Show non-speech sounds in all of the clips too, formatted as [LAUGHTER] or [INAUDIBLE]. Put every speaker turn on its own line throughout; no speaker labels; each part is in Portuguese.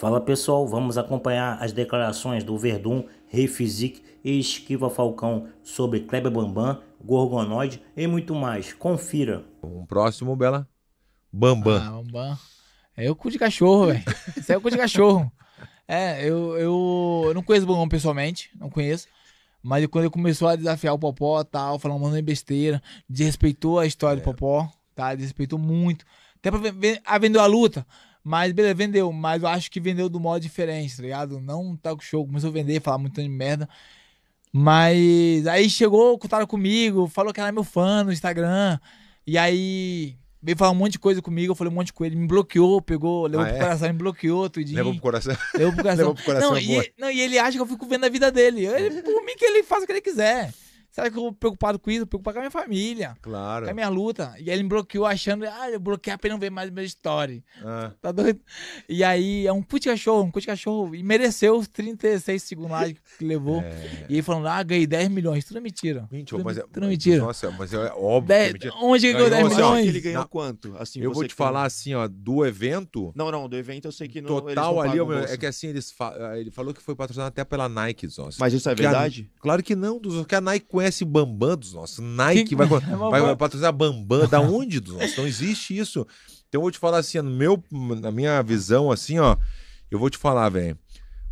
Fala pessoal, vamos acompanhar
as declarações do Verdun, Rei Fizik e Esquiva Falcão sobre Kleber Bambam, Gorgonoide e muito mais. Confira. Um próximo, Bela. Bambam. Ah, Bambam. É o cu de cachorro, velho. Isso é o cu de cachorro. É,
eu, eu, eu não conheço o Bambam pessoalmente, não conheço. Mas quando ele começou a desafiar o Popó, tal, falando uma de besteira, desrespeitou a história é. do Popó, tá? Desrespeitou muito. Até pra, vender a luta, mas, beleza, vendeu. Mas eu acho que vendeu do modo diferente, tá ligado? Não tá com show, começou a vender, falar muito de merda. Mas aí chegou, contaram comigo, falou que era meu fã no Instagram. E aí veio falar um monte de coisa comigo, eu falei um monte de coisa. Ele me bloqueou, pegou, levou ah, pro é? coração, me bloqueou tudinho. Levou pro
coração. [LAUGHS] Levou pro coração. levou pro
coração não, e, não, e, ele acha que eu fico vendo a vida dele. Ele, por mim que ele faz o que ele quiser. Será que eu tô preocupado com isso? Preocupado com a minha família. Claro. Com a minha luta. E aí ele me bloqueou achando, ah, eu bloqueei pra ele não ver mais meu story. Ah. Tá doido? E aí é um puto cachorro, um puto cachorro. E mereceu os 36 segundos lá que levou. É. E ele falando, ah, ganhei 10 milhões. Tudo é mentira. Mentira, é mas é.
Tudo é mentira. Nossa, mas é óbvio. 10, que é onde ele ganhou 10 assim, milhões? Assim, ele ganhou não. quanto? Assim, eu vou te falar assim, ó, do evento.
Não, não, do evento eu sei que total, não. Total ali, é que assim, eles fa...
ele falou que foi patrocinado até pela Nike, Zonso. Assim. Mas isso é verdade? A... Claro que não, porque que a Nike conhece conhece Bambam dos nossos. Nike vai, [LAUGHS] é vai, vai patrocinar Bambam. da onde dos nossos? Não existe isso. Então eu vou te falar assim, no meu, na minha visão, assim, ó. Eu vou te falar, velho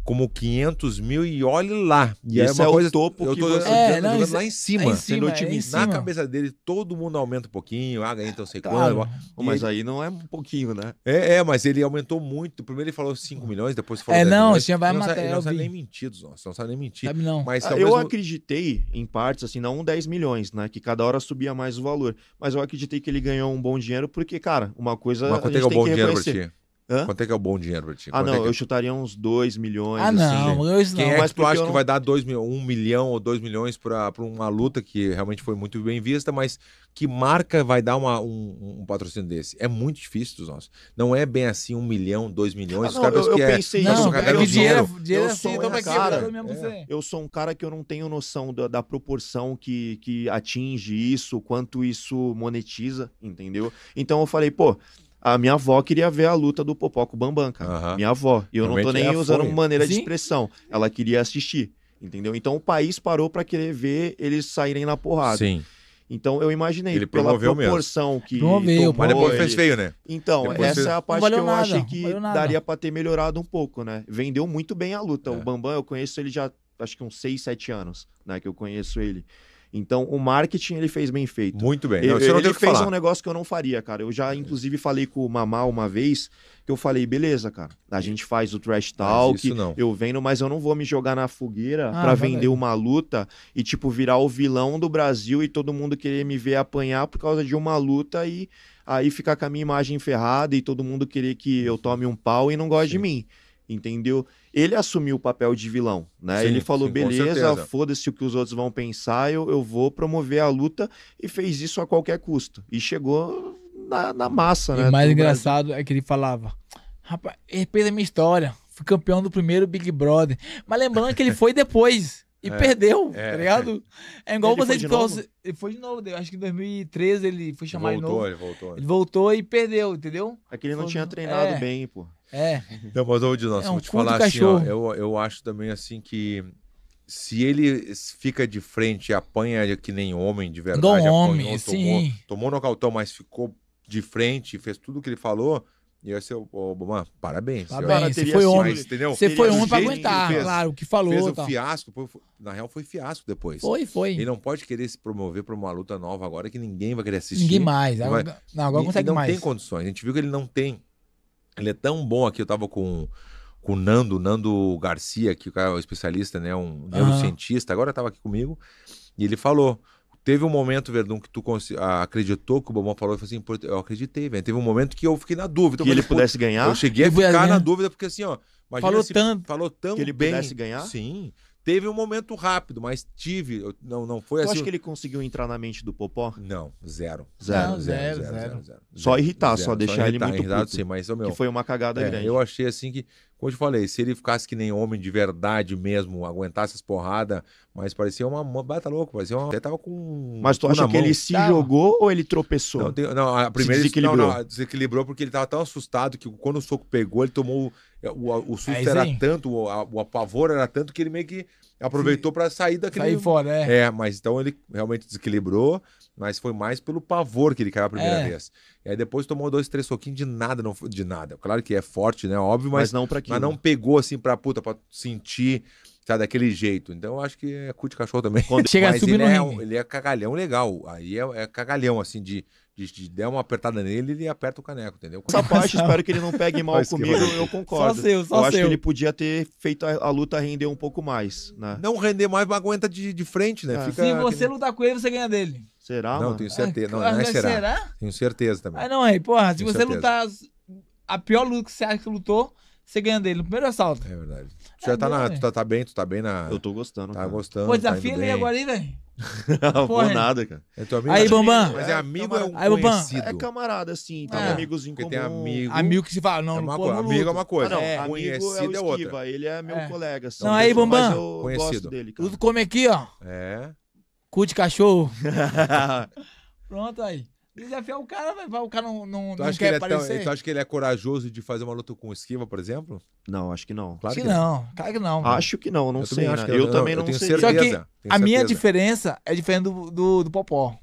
como 500 mil e olhe lá. E é Esse é, uma é coisa, o topo eu tô, você... é, não, isso... lá em cima, é em cima, sendo é Na cabeça dele, todo mundo aumenta um pouquinho, ah, então sei claro. Tá. mas ele... aí não é um pouquinho, né? É, é, mas ele aumentou muito. Primeiro ele falou 5 milhões, depois falou É, não, milhões. vai matar. Ele não sabe nem mentir, não sabe nem mentir. Sabe não. Mas, ah, eu
acreditei, em partes, assim, não 10 milhões, né? Que cada hora subia mais o valor. Mas eu acreditei que ele ganhou um bom dinheiro, porque, cara, uma coisa. é bom dinheiro pra ti. Hã? Quanto é que é o bom dinheiro pra ti? Ah, Quanto não, é que... eu é? chutaria uns 2 milhões.
Ah, assim, não, hoje não. Quem é que tu acha não... que vai dar 1 mil... um milhão ou 2 milhões pra, pra uma luta que realmente foi muito bem vista, mas que marca vai dar uma, um, um patrocínio desse? É muito difícil dos nossos. Não é bem assim 1 um milhão, 2 milhões. Ah, não, eu, eu é pensei é, isso. Não, é, dinheiro,
dinheiro eu é assim, é cara, Eu sou um cara que eu não tenho noção da, da proporção que, que atinge isso, quanto isso monetiza, entendeu? Então eu falei, pô a minha avó queria ver a luta do Popó com o Bambam, cara. Uhum. Minha avó. E eu Realmente não tô nem é usando maneira Sim. de expressão. Ela queria assistir, entendeu? Então o país parou para querer ver eles saírem na porrada. Sim. Então eu imaginei ele pela proporção mesmo. que promoveu, tomou, mas depois ele... fez feio, né? Então, depois essa fez... é a parte que eu nada, achei que daria para ter melhorado um pouco, né? Vendeu muito bem a luta. É. O Bambam, eu conheço ele já acho que uns 6, 7 anos, né, que eu conheço ele. Então, o marketing ele fez bem feito. Muito bem. Ele, não, ele fez falar. um negócio que eu não faria, cara. Eu já, é. inclusive, falei com o Mamá uma vez que eu falei, beleza, cara, a gente faz o trash talk, eu vendo, mas eu não vou me jogar na fogueira ah, para vender uma luta e, tipo, virar o vilão do Brasil e todo mundo querer me ver apanhar por causa de uma luta e aí ficar com a minha imagem ferrada e todo mundo querer que eu tome um pau e não goste Sim. de mim entendeu? Ele assumiu o papel de vilão, né? Sim, ele falou, sim, beleza, foda-se o que os outros vão pensar, eu, eu vou promover a luta e fez isso a qualquer custo. E chegou na, na massa, e né? O mais engraçado
Brasil. é que ele falava, rapaz,
respeita a minha história, fui campeão do primeiro Big
Brother. Mas lembrando que ele foi depois e é, perdeu, é, tá ligado? É, igual ele você de trouxe. Ele foi de novo, acho que em 2013 ele foi chamar ele voltou, de novo. Ele voltou, né? ele voltou. e perdeu,
entendeu? É que ele não foi... tinha treinado é. bem, pô. É. Então, mas ô, Dinosso, é um vou te falar assim, ó,
eu, eu acho também assim que se ele fica de frente e apanha que nem homem de verdade, Igual apanhou, homem, tomou, sim. tomou nocautão, mas ficou de frente, e fez tudo o que ele falou, e aí, seu é Obama, parabéns. Parabéns, você foi homem. Mas, entendeu? Você foi homem pra aguentar, fez, claro, o que falou. Fez o tal. fiasco, foi, na real foi fiasco depois. Foi, foi. Ele não pode querer se promover pra uma luta nova agora que ninguém vai querer assistir. Ninguém mais. Vai... Não, agora consegue ele mais. não tem condições. A gente viu que ele não tem. Ele é tão bom aqui, eu tava com com o Nando, Nando Garcia, que é o especialista, né, um neurocientista, agora estava aqui comigo, e ele falou: Teve um momento, Verdun, que tu acreditou que o Bobão falou e falou assim: eu acreditei, velho. Teve um momento que eu fiquei na dúvida. Que ele pudesse ganhar? Eu cheguei a ficar ganhar. na dúvida, porque assim, ó. Falou tanto. Falou tão que ele bem. pudesse ganhar? Sim. Teve um momento rápido, mas tive. Eu, não, não foi tu assim. Acho que ele conseguiu entrar na mente do Popó? Não, zero. Zero, não, zero, zero, zero, zero, zero, Só irritar, só deixar só irritar, ele muito irritado, puto. Sim, mas, meu, que foi uma cagada é, grande. Eu achei assim que, como eu te falei, se ele ficasse que nem homem de verdade mesmo, aguentasse as porradas, mas parecia uma, uma bata louco, parecia uma... Até tava
com... Mas tu acha que ele se jogou ou ele tropeçou? Não, tem, não a primeira... Se desequilibrou. não, não,
desequilibrou porque ele tava tão assustado que quando o soco pegou, ele tomou é, o, o susto é, era tanto, o, o apavor era tanto que ele meio que aproveitou para sair daquele. Sair fora, é. É, mas então ele realmente desequilibrou, mas foi mais pelo pavor que ele caiu a primeira é. vez. E aí depois tomou dois, três soquinhos de nada, não de nada. Claro que é forte, né? Óbvio, mas, mas não para Mas não pegou assim para puta, para sentir sabe, daquele jeito. Então eu acho que é cu de cachorro também. Quando chega a subir ele, no é, ele é cagalhão legal. Aí é, é cagalhão, assim, de, de, de, der uma apertada nele, ele aperta o caneco, entendeu? Essa [LAUGHS] parte, espero que ele não pegue mal comigo, eu concordo. Só seu, só eu seu. acho que ele
podia ter feito a, a, luta render um pouco mais, né? Não render mais, mas aguenta de, de frente, né? É. Fica Se você
aquele... lutar com ele, você ganha dele.
Será, Não, mano? tenho certeza. É, não, não é será. será.
Tenho certeza também. Ah, não, aí, é, porra,
se tenho você certeza. lutar a pior luta que você acha que lutou, você ganha dele no primeiro assalto. É
verdade. Tu é já tá, na, tu tá, tá, bem, tu tá bem na. Eu tô gostando. Tá cara. gostando. Pô, tá desafia tá ele agora aí, velho.
[LAUGHS] Por nada, cara. É teu amigo. Aí, Bambam. Mas é, é amigo é, é um aí, conhecido. É camarada, sim. Tá é. amigos em comum. Tem amigo.
Amigo que se fala, não, é uma, pô, é amigo é uma coisa. Ah, não, é. conhecido é, o
outra. Ele é meu colega. Assim, não, aí, Bambam. Conhecido. Dele,
Tudo come aqui, ó. É. Cu de cachorro.
[LAUGHS]
Pronto aí. Desafiar é o cara, vai, vai o cara não, não, tu não quer que ele é aparecer. Tão, tu
acha que ele é corajoso de fazer uma luta com esquiva, por exemplo? Não, acho que não. Claro que, que não. É. Claro que não.
Mano. Acho que não, não eu sei. Também né? eu, eu também não, eu sei. Só que a minha diferença é diferente do, do, do Popó.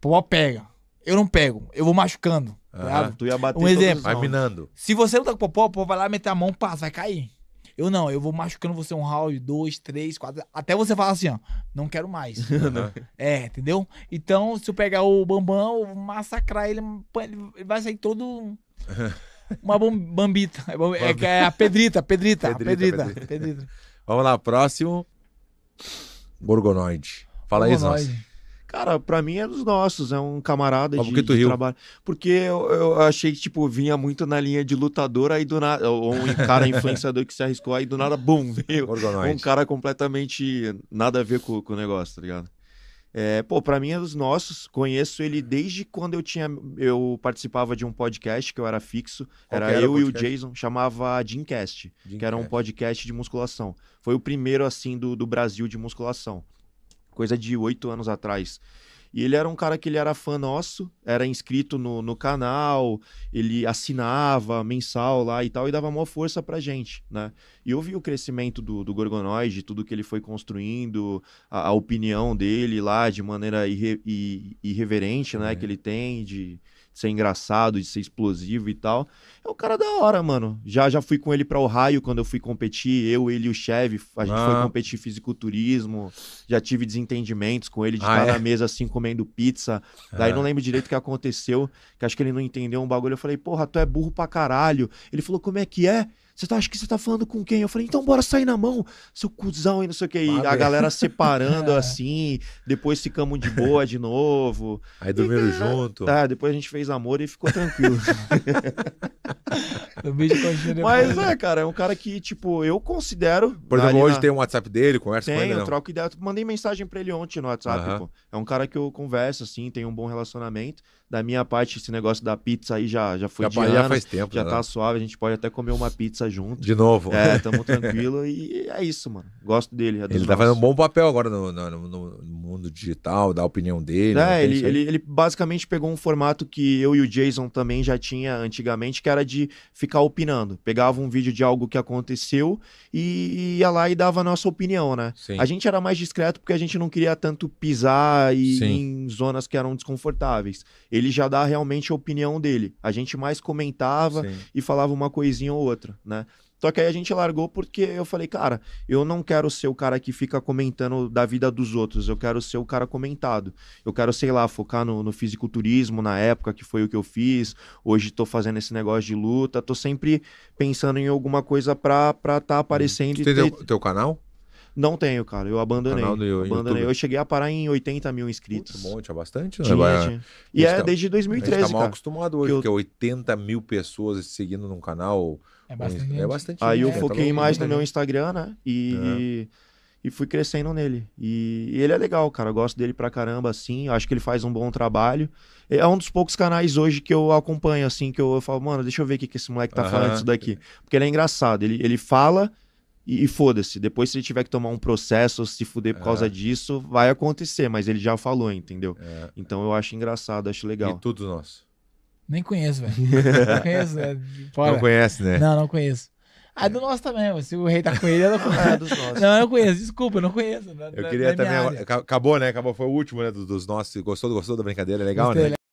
Popó pega. Eu não pego. Eu vou machucando. Ah, tu ia bater um exemplo. Vai minando. Se você tá com o Popó, o Popó vai lá meter a mão, passa, vai cair. Eu não, eu vou machucando você um round, dois, três, quatro, até você falar assim, ó, não quero mais. [LAUGHS] é, entendeu? Então, se eu pegar o Bambam, eu vou massacrar ele, ele vai sair todo.
[LAUGHS]
Uma bambita. É, é, é a pedrita, pedrita, pedrita, pedrita, pedrita. pedrita.
Vamos lá, próximo. Borgonoide. Fala Borgonoide. aí, nossa.
Cara, para mim é dos nossos, é um camarada Mas de, que tu de riu? trabalho. Porque eu, eu, achei que, tipo, vinha muito na linha de lutador, aí do nada, ou um cara [LAUGHS] influenciador que se arriscou, aí do nada, bum, veio um cara completamente nada a ver com, com o negócio, tá ligado? É, pô, pra mim é dos nossos. Conheço ele desde quando eu tinha. Eu participava de um podcast que eu era fixo. Qual era, eu e o Jason, chamava Gymcast, Gymcast, que era um podcast de musculação. Foi o primeiro, assim, do, do Brasil de musculação coisa de oito anos atrás. E ele era um cara que ele era fã nosso, era inscrito no, no canal, ele assinava mensal lá e tal, e dava maior força pra gente, né? E eu vi o crescimento do, do Gorgonoid, tudo que ele foi construindo, a, a opinião dele lá de maneira irre, irreverente, né? Uhum. Que ele tem de ser engraçado, de ser explosivo e tal. É um cara da hora, mano. Já já fui com ele pra Ohio quando eu fui competir, eu, ele e o chefe, a gente ah. foi competir fisiculturismo, já tive desentendimentos com ele de ah, estar é? na mesa assim comendo pizza. Daí não é. lembro direito o que aconteceu, que acho que ele não entendeu um bagulho. Eu falei, porra, tu é burro pra caralho. Ele falou, como é que é? Você tá, acha que você tá falando com quem? Eu falei, então bora sair na mão, seu cuzão e não sei o que. E a galera separando [LAUGHS] assim, depois ficamos de boa de novo. Aí dormiram junto. Tá, depois a gente fez amor e ficou tranquilo. [LAUGHS] Mas é, cara, é um cara que, tipo, eu considero. Por exemplo, hoje na... tem um WhatsApp dele, conversa tem, com ele. Tem, eu troco ideia. Mandei mensagem pra ele ontem no WhatsApp. É um cara que eu converso, assim, tem um bom relacionamento. Da minha parte, esse negócio da pizza aí já, já foi já, de já faz tempo. Já né? tá suave, a gente pode até comer uma pizza junto. De novo. É, [LAUGHS] tamo tranquilo e é isso, mano. Gosto dele. É ele tá fazendo um
bom papel agora no, no, no mundo digital, da opinião dele. Né? É, ele, ele, ele
basicamente pegou um formato que eu e o Jason também já tinha antigamente, que era de ficar opinando. Pegava um vídeo de algo que aconteceu e ia lá e dava a nossa opinião, né? Sim. A gente era mais discreto porque a gente não queria tanto pisar e em zonas que eram desconfortáveis. Ele já dá realmente a opinião dele. A gente mais comentava Sim. e falava uma coisinha ou outra, né? Só que aí a gente largou porque eu falei, cara, eu não quero ser o cara que fica comentando da vida dos outros, eu quero ser o cara comentado. Eu quero, sei lá, focar no, no fisiculturismo na época, que foi o que eu fiz. Hoje tô fazendo esse negócio de luta, tô sempre pensando em alguma coisa pra estar tá uhum. aparecendo. Tu tem e ter... teu, teu canal? Não tenho, cara. Eu abandonei. Canal do abandonei. YouTube. Eu cheguei a parar em 80 mil inscritos. Muito monte, é bastante, né? Tinha, tinha. E é tá... desde 2013. A gente tá mal cara,
acostumado hoje, que, eu... 80 mil pessoas seguindo num
canal. É bastante. É bastante Aí eu é, tá foquei mais né? no meu Instagram, né? E, e, é. e, fui crescendo nele. E, e ele é legal, cara. Eu gosto dele pra caramba, assim. Eu acho que ele faz um bom trabalho. É um dos poucos canais hoje que eu acompanho, assim, que eu, eu falo, mano, deixa eu ver o que, que esse moleque tá falando disso daqui. Porque ele é engraçado. Ele, ele fala e, e foda-se. Depois, se ele tiver que tomar um processo, se fuder por é. causa disso, vai acontecer, mas ele já falou, entendeu? É. Então eu acho engraçado, acho legal. E todos nós.
Nem conheço, velho. [LAUGHS] não conheço, né? Não conhece, né? Não, não conheço. Ah, é. do nosso também, se o rei tá com ele, eu não [LAUGHS] conheço. ah, dos Não, eu não conheço, desculpa, eu não conheço. Da, eu queria também.
Acabou, né? Acabou, foi o último, né? Dos, dos nossos. Gostou, gostou da brincadeira? É legal, né? Gostei, né? Legal.